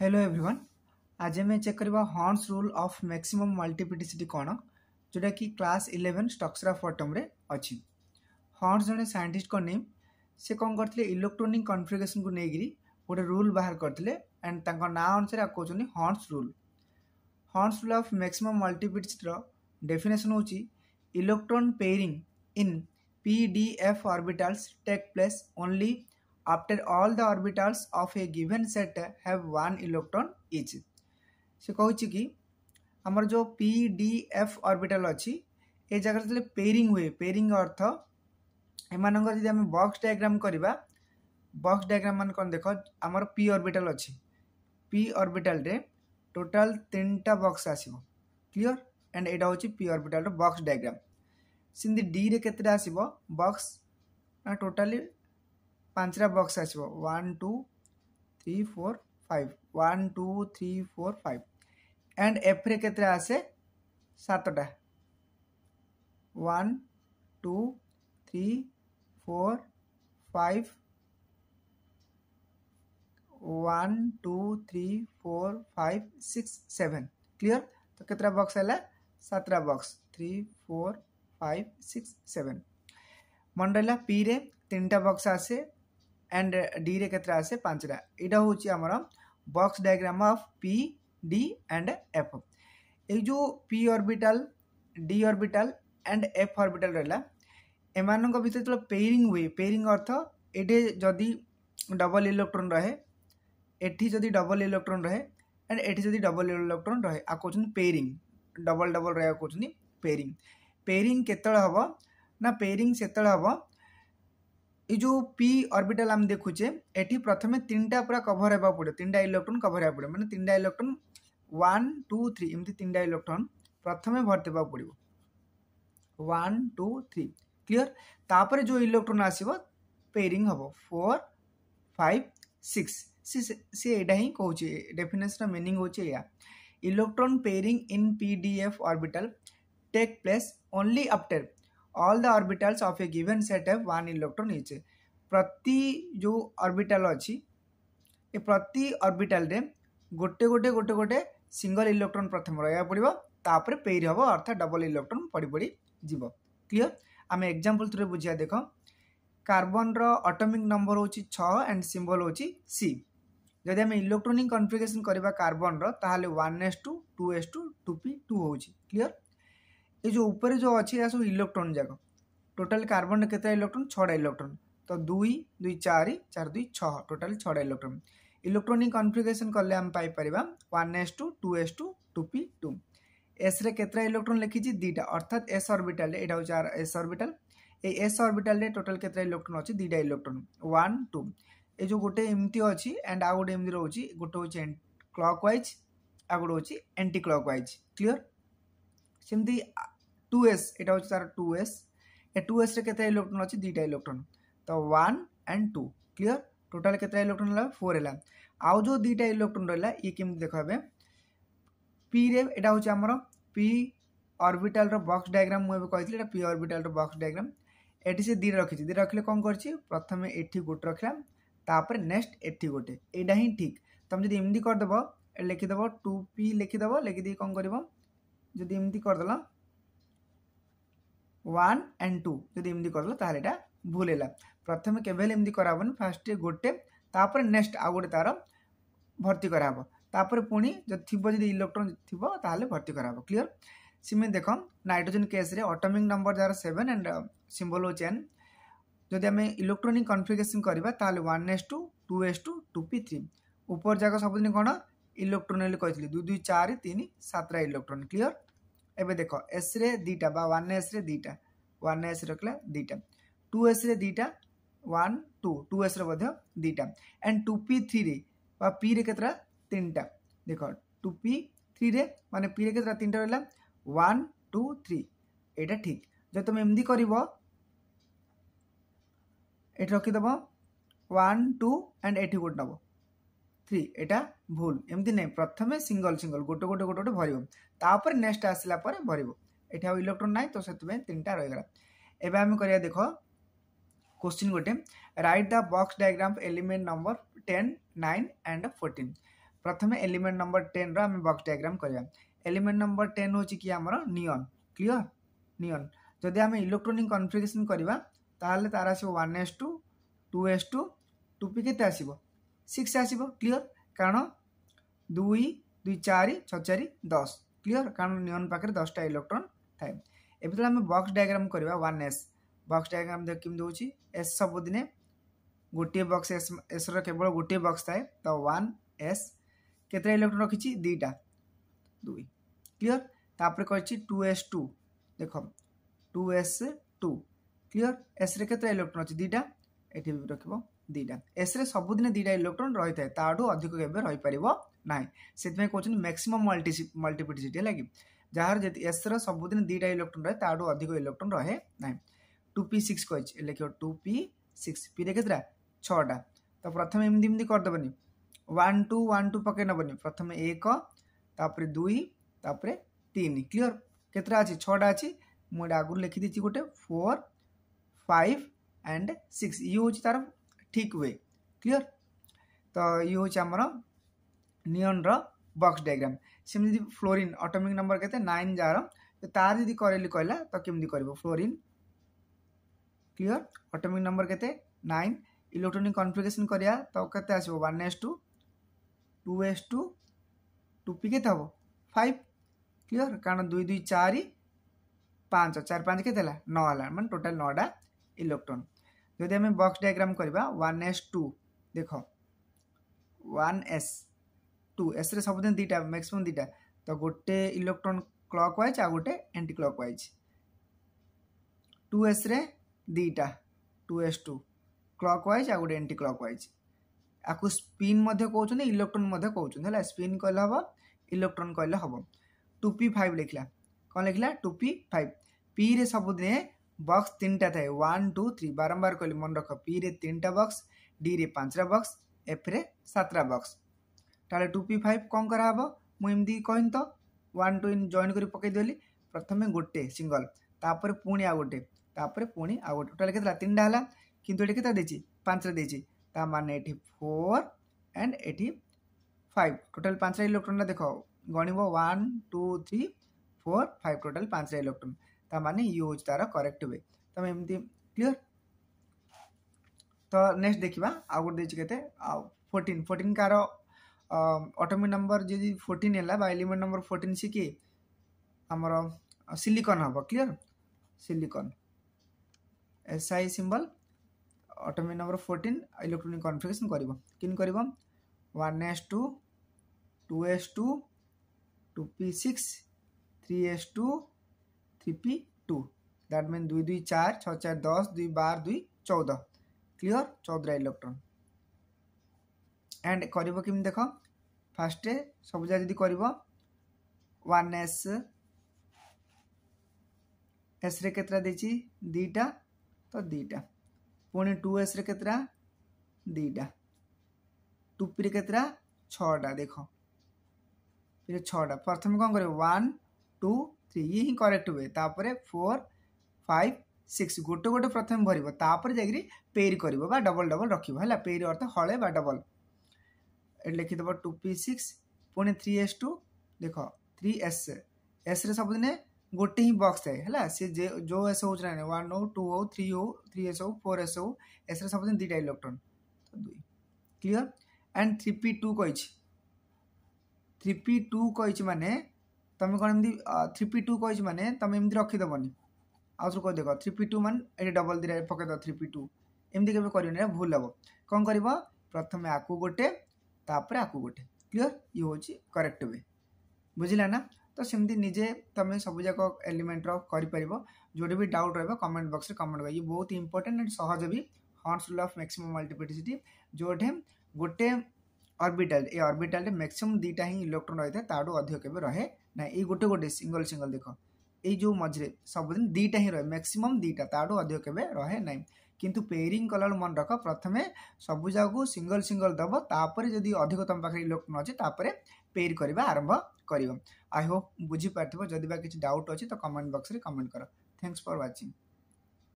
hello everyone आज आम check करवा हर्णस रूल ऑफ मैक्सिमम मल्टीप्लिसिटी कौन जोटा कि क्लास इलेवेन स्टक्सरा अफ अच्छी हर्णस जो सैंटिस्ट नेम से कौन करते इलेक्ट्रोनिक कन्फिगरेसन को लेकर गोटे रूल बाहर करते एंड ना अनुसार कहते हर्नस rule हर्नस rule of maximum मल्टीप्लिसिटर definition हो electron pairing in p d F orbitals take place only after all the orbitals of A given set have one electron each से कह कि आमर जो पी डी एफ अर्बिटाल अच्छी ये जगह जो पेरींग हुए पेरींग अर्थ एम जब आम बक्स डायग्राम करवा बक्स डायग्राम मान कौन देख आमर पी अर्बिटाल अच्छी पी अर्बिटाल टोटाल तीन टा बक्स आसो क्लीयर एंड यहाँ हूँ पी अर्बिटाल बक्स डायग्राम सेमती डी के केस बक्स टोटाली पांचटा बक्स आस two three four five one two three four five and एफ्रे के आसे सतटा one two three four five one two three four five six seven clear तो कत बक्स है सतटा box three four five six seven मन रहा पी रे तीन टा बक्स आसे অ্যান্ড ডি রে কেতটা আসে পাঁচটা এটা হচ্ছে আমার box diagram of p d and f এই যে p orbital d orbital and f orbital রহিলা এমানক ভিতরে যেত পেয়ারিং হুয়ে পেয়ারিং অর্থ এটি যদি ডবল ইলেকট্রন রহে এটি যদি ডবল ইলেকট্রন রহে অ্যান্ড এটি যদি ডবল ইলেকট্রন রহে আর কৌন পেয়ারিং ডবল ডবল রহে কৌন পেয়ারিং পেয়ারিং কেতবে হব না পেয়ারিং সেতবে হব ये जो पी ऑर्बिटल आम देखुचे ये प्रथम तीन टा पूरा कभर होगा पड़े तीन टा इलेक्ट्रोन कभर होगा पड़े मैंने तीन टा इलेक्ट्रोन वन टू थ्री एमती तीन टा इलेक्ट्रोन प्रथम भर्ती होगा पड़ो वन टू थ्री क्लीयर तापर जो इलेक्ट्रोन आसो पेयरिंग हम फोर फाइव सिक्स सी एटा ही कहचे डेफिनेसन मिनिंग हूँ या electron pairing in p d f orbital take place only after all the orbitals of a given set of one electron each ପ୍ରତି ଯେଉଁ orbital ଅଛି ଏ ପ୍ରତି ଅର୍ବିଟାଲ୍ରେ ଗୋଟେ ଗୋଟେ ଗୋଟେ ଗୋଟେ ସିଙ୍ଗଲ୍ ଇଲେକ୍ଟ୍ରୋନ୍ ପ୍ରଥମେ ରହିବାକୁ ପଡ଼ିବ ତାପରେ ପେରି ହେବ ଅର୍ଥାତ୍ ଡବଲ୍ ଇଲେକ୍ଟ୍ରନ୍ ପଡ଼ି ପଡ଼ି ଯିବ କ୍ଲିଅର୍ ଆମେ ଏକ୍ଜାମ୍ପଲ୍ ଥ୍ରୁରେ ବୁଝିବା ଦେଖ କାର୍ବନର ଅଟୋମିକ୍ ନମ୍ବର ହେଉଛି ଛଅ ଆଣ୍ଡ ସିମ୍ବଲ୍ ହେଉଛି ସି ଯଦି ଆମେ ଇଲେକ୍ଟ୍ରୋନିକ୍ କନଫିଗେସନ୍ କରିବା କାର୍ବନର ତାହେଲେ one S two two S two two p two ହେଉଛି କ୍ଲିଅର୍ ये जो ऊपर जो अच्छे सब इलेक्ट्रोन जाक टोटाल कार्बन के इलेक्ट्रोन छटा इलेक्ट्रोन तो दुई दुई चार चार दुई छः टोटाल छटा इलेक्ट्रोन इलेक्ट्रोनिक कन्फिगरेसन कले आम पाइपर one s two two s two two p two एस्रे केतटा इलेक्ट्रोन लिखी दुईटा अर्थात एस अर्बिटाल यहाँ एस अर्बिटाल ये एस अर्बिटाल टोटाल केतटा इलेक्ट्रोन अच्छे दुईटा इलेक्ट्रोन वन टू ये जो गोटे एमती अच्छी एंड आउ गोटे एमती रोचे गोटे हूँ क्लक वाइज आ गोटे हूँ एंटी क्लक वाइज क्लीयर ସେମିତି টু এস এটা হচ্ছে তার টু এস এ টু এসরে কেতটা ইলেকট্রন অছি দুইটা ইলেকট্রন তো one and two clear total কেতটা ইলেকট্রন হল ফোর হল আউ যে দুইটা ইলেকট্রন রহলা ইয়ে কেমি দেখ হবে পি রে এটা হচ্ছে আমার পি অরবিটালর বক্স ডায়াগ্রাম মু এবে কইছিল এটা পি অরবিটালর বক্স ডায়াগ্রাম এটি সে দুইটা রাখিছি দুইটা রাখলে কম করছি প্রথমে এটি গোটে রাখলাম তাপরে নেক্সট এটি গোটে এইটা হি ঠিক তুমি যদি এমনি করেদেব লিখিদেব টু পি লিখিদেব লিখিদি কম করব যদি এমনি করদেল ওয়ান অ্যান্ড টু যদি এমনি করদেল তাহলে এটা ভুল হল প্রথমে কেবে এমনি করা হবনি ফার্স্টে গোটে তাপরে নেক্সট আউ গোটে তার ভর্তি করা হব তাপরে পুনি যদি থিব যদি ইলেকট্রন থিব তাহলে ভর্তি করা হব ক্লিয়ার সিমেন্ট দেখ নাইট্রোজেন কেস্রে অটোমিক নম্বর যার সেভেন অ্যান্ড সিম্বল হচ্ছে এন যদি আমি ইলেকট্রোনিক কনফিগরেসন করা তাহলে one s two two s two two p three উপর যাক সবুদিন কোণ ইলেকট্রোন বলে কে দুই দুই চারি তিন সাতটা ইলেকট্রোন ক্লিয়ার এবে দেখ এস রে দুইটা বা ওয়ান এস রে দুইটা ওয়ান এস রখিলা দুইটা টু এস রে দুইটা ওয়ান টু টু এস রে মধ্যে দুইটা এন্ড টু পি থ্রি রে বা পি রে কেতটা তিনটা দেখ টু পি থ্রি রে মানে পি রে কেতটা তিনটা রহিলা ওয়ান টু থ্রি এটা ঠিক যদি তুমি এমনি করব এটি রখিদেব ওয়ান টু আন্ড এটি গোটে নেব থ্রি এটা ভুল এমতি ନାହିଁ ପ୍ରଥମେ ସିଙ୍ଗଲ ସିଙ୍ଗଲ ଗୋଟେ ଗୋଟେ ଗୋଟେ ଗୋଟେ ଭରିବ ତାପରେ ନେକ୍ସଟ ଆସିଲା ପରେ ଭରିବ ଏଠି ଆଉ ଇଲେକ୍ଟ୍ରୋନ୍ ନାହିଁ ତ ସେଥିପାଇଁ ତିନିଟା ରହିଗଲା ଏବେ ଆମେ କରିବା ଦେଖ କୋଶ୍ଚିନ୍ ଗୋଟେ write the box diagram element number ten nine and fourteen ପ୍ରଥମେ ଏଲିମେଣ୍ଟ ନମ୍ବର ଟେନ୍ର ଆମେ ବକ୍ସ ଡାଇଗ୍ରାମ କରିବା ଏଲିମେଣ୍ଟ ନମ୍ବର ଟେନ୍ ହେଉଛି କି ଆମର ନିଅନ୍ କ୍ଲିଅର୍ ନିଅନ୍ ଯଦି ଆମେ ଇଲେକ୍ଟ୍ରୋନିକ୍ କନଫିଗରେସନ୍ କରିବା ତାହେଲେ ତାର ଆସିବ one S two two S two two p କେତେ ଆସିବ সিক্স আসব ক্লিয়র কারণ দুই দুই চারি ছ চারি দশ ক্লিয়র কারণ নিয়ন পাখে দশটা ইলেকট্রন থাকে এবার যেটা আমি বক্স ডায়াগ্রাম করা ওয়ান এস বক্স ডায়াগ্রাম দেখ কেমি দেছি এস সবুদিনে গোটিয়ে বক্স এস এসর কেবল গোটিয়ে বক্স থাকে তো ওয়ান এস কেতটা ইলেকট্রন রাখিছি দুইটা দুই ক্লিয়র তাপরে করেছি টু এস টু দেখ টু এস টু ক্লিয়র এসরে কেতটা ইলেকট্রন আছে দুইটা এটি রাখব दुटा एस रे सबुद दुटा इलेक्ट्रोन रही था ताठू अधिक के ना से कौन मैक्सीम मल्टीपिटिटी है जहाँ एस रुद दुटा इलेक्ट्रोन रहे ताठू अधिक इलेक्ट्रोन रहे ना टू पी सिक्स कह लिख टू पी सिक्स पीरे के छटा तो प्रथम एमती करदेबनी वन टू वन टू पक नबनी प्रथम एक तापर दुई तापर तीन क्लीअर केतटा अच्छे छटा अच्छी मुझे आगुरी लिखिदी गोटे फोर फाइव एंड सिक्स ये हूँ तार ଠିକ୍ ୱେ କ୍ଲିଅର୍ ତ ଇଏ ହେଉଛି ଆମର ନିଅନ୍ର ବକ୍ସ ଡାଇଗ୍ରାମ୍ ସେମିତି ଯଦି ଫ୍ଲୋରିନ୍ ଅଟୋମିକ୍ ନମ୍ବର କେତେ ନାଇନ୍ ଯାହାର ତାର ଯଦି କରେଲି କହିଲା ତ କେମିତି କରିବ ଫ୍ଲୋରିନ୍ କ୍ଲିଅର୍ ଅଟୋମିକ୍ ନମ୍ବର କେତେ ନାଇନ୍ ଇଲେକ୍ଟ୍ରୋନିକ୍ କନଫିଗରେସନ୍ କରିବା ତ କେତେ ଆସିବ one S two two S two two p କେତେ ହେବ ଫାଇଭ୍ କ୍ଲିଅର୍ କାରଣ ଦୁଇ ଦୁଇ ଚାରି ପାଞ୍ଚ ଚାରି ପାଞ୍ଚ କେତେ ହେଲା ନଅ ହେଲା ମାନେ ଟୋଟାଲ୍ ନଅଟା ଇଲେକ୍ଟ୍ରୋନ୍ যদি আমি বক্স ডায়াগ্রাম କରିବା 1s2 ଦେଖ 1s 2s ରେ ସବୁଦିନ ଦୁଇଟା ମ୍ୟାକ୍ସିମମ୍ ଦୁଇଟା ତ ଗୋଟେ ଇଲେକ୍ଟ୍ରନ୍ କ୍ଲକ୍ ୱାଇଜ୍ ଆଉ ଗୋଟେ ଆଣ୍ଟି କ୍ଲକ୍ ୱାଇଜ୍ 2s ରେ ଦୁଇଟା 2s2 କ୍ଲକ୍ ୱାଇଜ୍ ଆଉ ଗୋଟେ ଆଣ୍ଟି କ୍ଲକ୍ ୱାଇଜ୍ ଆକୁ ସ୍ପିନ୍ ମଧ୍ୟ କହୁଛନ୍ତି ଇଲେକ୍ଟ୍ରନ୍ ମଧ୍ୟ କହୁଛନ୍ତି ହେଲା ସ୍ପିନ୍ କହିଲେ ହେବ ଇଲେକ୍ଟ୍ରନ୍ କହିଲେ ହେବ ଟୁ ପି ଫାଇଭ୍ ଲେଖିଲା କ'ଣ ଲେଖିଲା ଟୁ ପି ଫାଇଭ୍ ପିରେ ସବୁଦିନେ বক্স তিনটা থাকে ওয়ান টু থ্রি বারম্বার কহিলি মনে রখ পিরে তিনটা বক্স ডিরে পাঁচটা বক্স এফরে সাতটা বক্স তাহলে টু পি ফাইভ কম করা হব মু এমতি কহিনি তো ওয়ান টু জয়েন করে পকাইদেলি প্রথমে গোটে সিঙ্গল তাপরে পুঁ আউ গোটে তাপরে পুঁ আউ গোটে টোটাল কেতলা তিনটা হল কিন্তু এটি কেতলা দিয়েছি পাঁচটা দিয়েছি তা মানে এটি ফোর অ্যান্ড এটি ফাইভ টোটাল পাঁচটা ইলেকট্রনটা দেখো গণিব one two three four five total পাঁচটা ইলেকট্রন ତାମାନେ ୟୁଜ୍ ତାର କରେକ୍ଟ ୱେ ତମେ ଏମିତି କ୍ଲିଅର ତ ନେକ୍ସଟ ଦେଖିବା ଆଉ ଗୋଟେ ଦେଇଛି କେତେ ଆଉ ଫୋର୍ଟିନ୍ ଫୋର୍ଟିନ୍ କାର ଅଟୋମି ନମ୍ବର ଯଦି ଫୋର୍ଟିନ୍ ହେଲା ବା ଏଲିମେଣ୍ଟ ନମ୍ବର ଫୋର୍ଟିନ୍ ସି କି ଆମର ସିଲିକନ୍ ହେବ clear silicon S I symbol atomic number fourteen electronic configuration କରିବ କିନ୍ କରିବ one S two two S two two P six three S two P P two that mean दुई दुई चार छः चार दस दुई बार दुई चौदह क्लीयर चौदह इलेक्ट्रोन एंड कर देख फास्ट सब जगह जी कर एस रे के दीटा तो दीटा पुणी टू एस रे के दीटा टूपी रे के छा देख छा प्रथम कौन कर टू थ्री ये ही करेक्ट हुए फोर फाइव सिक्स गोटे गोटे प्रथम भरव तापर जा पेर कर डबल डबल रखा पेर अर्थ हले बा डबल लिखीद टू पी सिक्स पुणे थ्री एस टू देख थ्री एस एस रे सब दिन गोटे ही बक्स थाए है सी जे जो एस हो वन हो टू हो थ्री हो थ्री एस हो फोर एस हो एस रे सब दिन दुटा इलेक्ट्रोन तो दुई clear and three P two कही थ्री पी टू कही मानने তুমি କ'ଣ ଏମିତି ଥ୍ରୀ ପି ଟୁ କହିଛି ମାନେ ତୁମେ ଏମିତି ରଖିଦେବନି ଆଉ ଥରେ କହିଦେଖ ଥ୍ରୀ ପି ଟୁ ମାନେ ଏଠି ଡବଲ୍ ଦିରେ ପକେଇଦେବ ଥ୍ରୀ ପି ଟୁ ଏମିତି କେବେ କରିବନି ଏଇଟା ଭୁଲ ହେବ କ'ଣ କରିବ ପ୍ରଥମେ ଆକୁ ଗୋଟେ ତାପରେ ଆକୁ ଗୋଟେ କ୍ଲିଅର୍ ଇଏ ହେଉଛି କରେକ୍ଟ ୱେ ବୁଝିଲା ନା ତ ସେମିତି ନିଜେ ତୁମେ ସବୁଯାକ ଏଲିମେଣ୍ଟର କରିପାରିବ ଯେଉଁଠି ବି ଡାଉଟ୍ ରହିବ କମେଣ୍ଟ ବକ୍ସରେ କମେଣ୍ଟ କରିବ ବହୁତ ଇମ୍ପୋର୍ଟାଣ୍ଟ ଆଣ୍ଡ ସହଜ ବି ହର୍ନସ୍ ରୁଲ୍ ଅଫ୍ ମ୍ୟାକ୍ସିମମ୍ ମଲ୍ଟିପ୍ଲିସିଟି ଯେଉଁଠି ଗୋଟେ ଅର୍ବିଟାଲ ଏ ଅର୍ବିଟାଲରେ ମ୍ୟାକ୍ସିମମ୍ ଦୁଇଟା ହିଁ ଇଲେକ୍ଟ୍ରୋନ୍ ରହିଥାଏ ତାଠୁ ଅଧିକ କେବେ ରହେ ना ये गोटे गोटे सिंगल सिंगल देख এই যে মঝিরে সবুদিন দুইটা হি রয়ে ম্যাক্সিমম দুইটা তাড়ু অধিক কেবে রহে নাই কিন্তু পেয়ারিং কলার মনে রখ প্রথমে সবু জাগাকে সিঙ্গল সিঙ্গল দেব তাপরে যদি অধিক তোমার পাখে ইলেকট্রন অছে তাপরে পেয়ার করা আরম্ভ করব আই হোপ বুঝিপার যদি বা কিছু ডাউট অছে তো কমেন্ট বক্সরে কমেন্ট কর থ্যাঙ্কস ফর ওয়াচিং